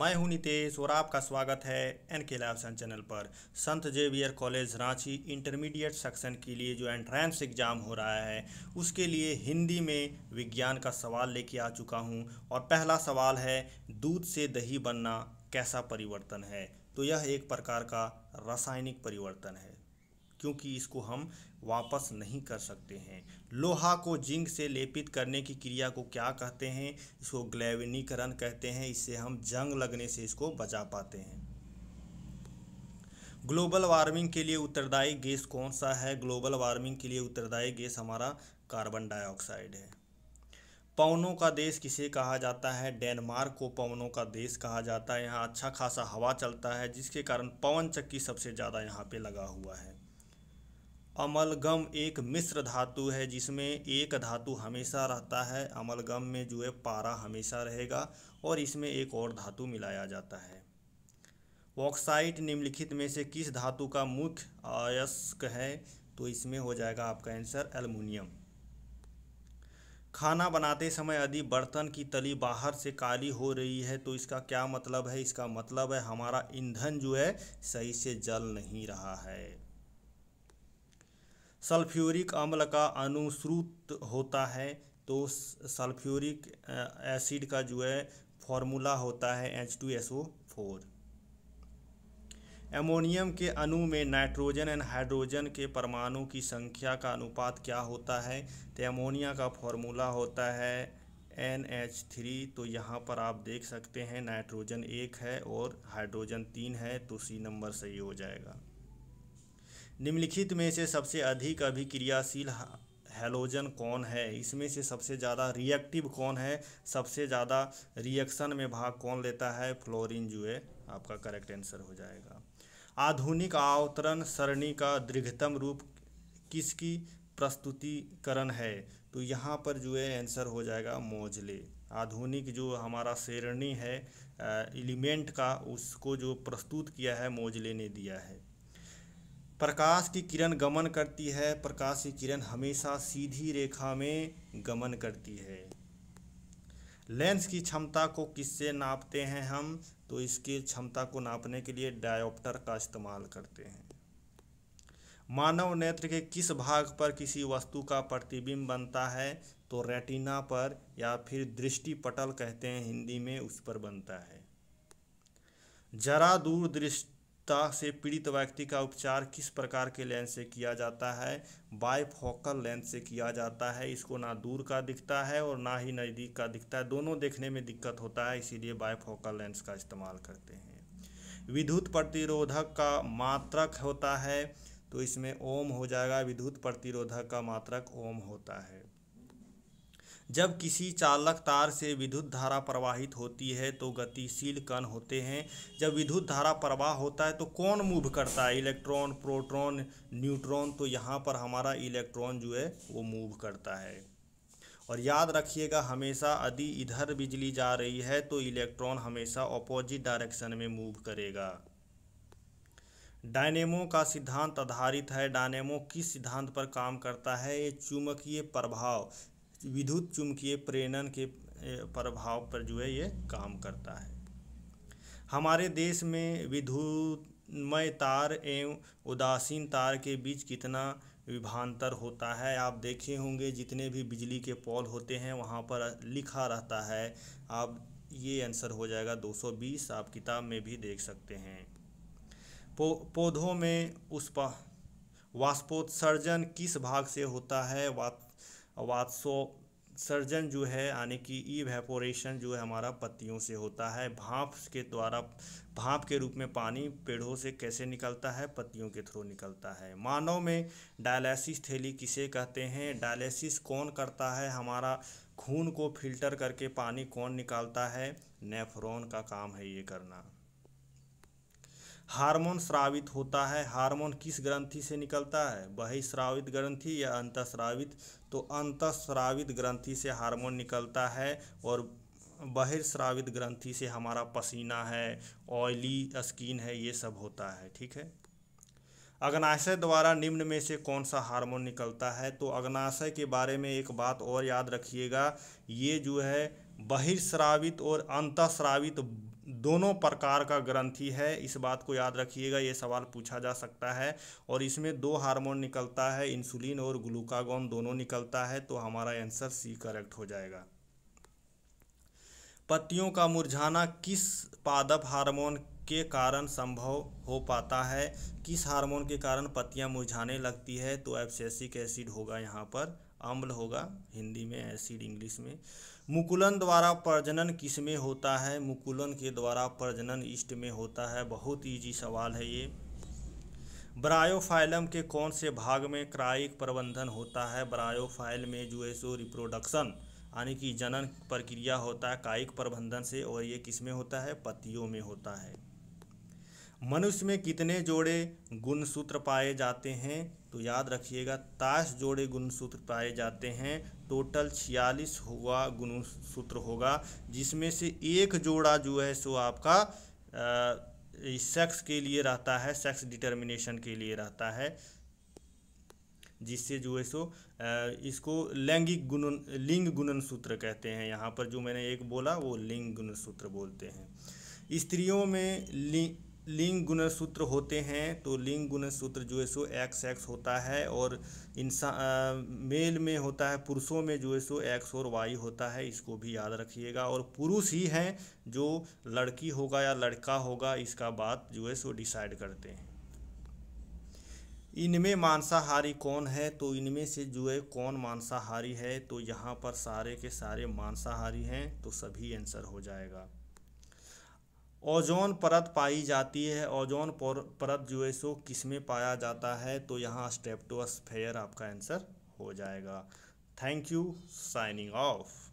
मैं हूं नितेश और आपका स्वागत है एन के लाइवसन चैनल पर Sant Xavier college Ranchi intermediate section के लिए जो एंट्रेंस एग्ज़ाम हो रहा है उसके लिए हिंदी में विज्ञान का सवाल लेके आ चुका हूं और पहला सवाल है दूध से दही बनना कैसा परिवर्तन है तो यह एक प्रकार का रासायनिक परिवर्तन है क्योंकि इसको हम वापस नहीं कर सकते हैं लोहा को जिंक से लेपित करने की क्रिया को क्या कहते हैं इसको ग्लैवनीकरण कहते हैं इससे हम जंग लगने से इसको बचा पाते हैं ग्लोबल वार्मिंग के लिए उत्तरदायी गैस कौन सा है ग्लोबल वार्मिंग के लिए उत्तरदायी गैस हमारा कार्बन डाइऑक्साइड है पवनों का देश किसे कहा जाता है डेनमार्क को पवनों का देश कहा जाता है यहाँ अच्छा खासा हवा चलता है जिसके कारण पवन चक्की सबसे ज़्यादा यहाँ पे लगा हुआ है अमलगम एक मिश्र धातु है जिसमें एक धातु हमेशा रहता है अमलगम में जो है पारा हमेशा रहेगा और इसमें एक और धातु मिलाया जाता है ऑक्साइड निम्नलिखित में से किस धातु का मुख्य अयस्क है तो इसमें हो जाएगा आपका आंसर एल्युमिनियम खाना बनाते समय यदि बर्तन की तली बाहर से काली हो रही है तो इसका क्या मतलब है इसका मतलब है हमारा ईंधन जो है सही से जल नहीं रहा है सल्फ्यूरिक अम्ल का अनुश्रुत होता है तो सल्फ्यूरिक एसिड का जो है फॉर्मूला होता है H two S O four ammonium के अणु में नाइट्रोजन एंड हाइड्रोजन के परमाणु की संख्या का अनुपात क्या होता है तो एमोनिया का फॉर्मूला होता है एन एच थ्री तो यहाँ पर आप देख सकते हैं नाइट्रोजन एक है और हाइड्रोजन तीन है तो सी नंबर सही हो जाएगा निम्नलिखित में से सबसे अधिक अभिक्रियाशील हेलोजन कौन है इसमें से सबसे ज़्यादा रिएक्टिव कौन है सबसे ज़्यादा रिएक्शन में भाग कौन लेता है फ्लोरिन जो है आपका करेक्ट आंसर हो जाएगा आधुनिक आवतरण सरणी का दीर्घतम रूप किसकी प्रस्तुतिकरण है तो यहाँ पर जो है आंसर हो जाएगा मोजले आधुनिक जो हमारा सरणी है एलिमेंट का उसको जो प्रस्तुत किया है मोजले ने दिया है प्रकाश की किरण गमन करती है प्रकाश की किरण हमेशा सीधी रेखा में गमन करती है लेंस की क्षमता को किससे नापते हैं हम तो इसके क्षमता को नापने के लिए डायोप्टर का इस्तेमाल करते हैं मानव नेत्र के किस भाग पर किसी वस्तु का प्रतिबिंब बनता है तो रेटिना पर या फिर दृष्टि पटल कहते हैं हिंदी में उस पर बनता है जरा दूर दृष्टि ता से पीड़ित व्यक्ति का उपचार किस प्रकार के लेंस से किया जाता है बायफोकल लेंस से किया जाता है इसको ना दूर का दिखता है और ना ही नज़दीक का दिखता है दोनों देखने में दिक्कत होता है इसीलिए बायफोकल लेंस का इस्तेमाल करते हैं विद्युत प्रतिरोधक का मात्रक होता है तो इसमें ओम हो जाएगा विद्युत प्रतिरोधक का मात्रक ओम होता है जब किसी चालक तार से विद्युत धारा प्रवाहित होती है तो गतिशील कण होते हैं जब विद्युत धारा प्रवाह होता है तो कौन मूव करता है इलेक्ट्रॉन प्रोटॉन न्यूट्रॉन तो यहाँ पर हमारा इलेक्ट्रॉन जो है वो मूव करता है और याद रखिएगा हमेशा यदि इधर बिजली जा रही है तो इलेक्ट्रॉन हमेशा अपोजिट डायरेक्शन में मूव करेगा डायनेमो का सिद्धांत आधारित है डायनेमो किस सिद्धांत पर काम करता है ये चुंबकीय प्रभाव विद्युत चुंबकीय प्रेरणन के प्रभाव पर जो है ये काम करता है हमारे देश में विद्युतमय तार एवं उदासीन तार के बीच कितना विभांतर होता है आप देखे होंगे जितने भी बिजली के पोल होते हैं वहाँ पर लिखा रहता है आप ये आंसर हो जाएगा 220 आप किताब में भी देख सकते हैं पो पौधों में उस वाष्पोत्सर्जन किस भाग से होता है वा सर्जन जो है यानी कि ई वेपोरेशन जो है हमारा पत्तियों से होता है भाप के द्वारा भाप के रूप में पानी पेड़ों से कैसे निकलता है पत्तियों के थ्रू निकलता है मानव में डायलिसिस थैली किसे कहते हैं डायलिसिस कौन करता है हमारा खून को फिल्टर करके पानी कौन निकालता है नेफ्रॉन का काम है ये करना हार्मोन स्रावित होता है हार्मोन किस ग्रंथि से निकलता है बहिश्रावित ग्रंथि या अंतस्रावित तो अंतस्रावित ग्रंथि से हार्मोन निकलता है और बहिर्श्रावित ग्रंथि से हमारा पसीना है ऑयली स्किन है ये सब होता है ठीक है अग्नाशय द्वारा निम्न में से कौन सा हार्मोन निकलता है तो अग्नाशय के बारे में एक बात और याद रखिएगा ये जो है बहिर्श्रावित और अंतस्रावित दोनों प्रकार का ग्रंथि है इस बात को याद रखिएगा ये सवाल पूछा जा सकता है और इसमें दो हार्मोन निकलता है इंसुलिन और ग्लूकागोन दोनों निकलता है तो हमारा आंसर सी करेक्ट हो जाएगा पत्तियों का मुरझाना किस पादप हार्मोन के कारण संभव हो पाता है किस हार्मोन के कारण पत्तियां मुरझाने लगती है तो एब्सेसिक एसिड होगा यहाँ पर अम्ल होगा हिंदी में एसिड इंग्लिश में मुकुलन द्वारा प्रजनन किस में होता है मुकुलन के द्वारा प्रजनन ईस्ट में होता है बहुत ईजी सवाल है ये ब्रायोफाइलम के कौन से भाग में क्रायिक प्रबंधन होता है ब्रायोफाइल में जो है सो रिप्रोडक्शन यानी कि जनन प्रक्रिया होता है कायिक प्रबंधन से और ये किस में होता है पतियों में होता है मनुष्य में कितने जोड़े गुणसूत्र पाए जाते हैं तो याद रखिएगा ताश जोड़े गुणसूत्र पाए जाते हैं टोटल छियालीस हुआ गुणसूत्र होगा जिसमें से एक जोड़ा जो है सो आपका सेक्स के लिए रहता है सेक्स डिटर्मिनेशन के लिए रहता है जिससे जो है सो इसको लैंगिक गुणन लिंग गुणन सूत्र कहते हैं यहाँ पर जो मैंने एक बोला वो लिंग गुणन सूत्र बोलते हैं स्त्रियों में लिंग लिंग गुण सूत्र होते हैं तो लिंग गुण सूत्र जो है सो एक्स एक्स होता है और इंसान मेल में होता है पुरुषों में जो है सो एक्स और वाई होता है इसको भी याद रखिएगा और पुरुष ही हैं जो लड़की होगा या लड़का होगा इसका बात जो है सो डिसाइड करते हैं इनमें मांसाहारी कौन है तो इनमें से जो है कौन मांसाहारी है तो यहाँ पर सारे के सारे मांसाहारी हैं तो सभी आंसर हो जाएगा ओजोन परत पाई जाती है ओजोन परत जो है सो किस में पाया जाता है तो यहाँ स्टेप्टोस्फेयर आपका आंसर हो जाएगा थैंक यू साइनिंग ऑफ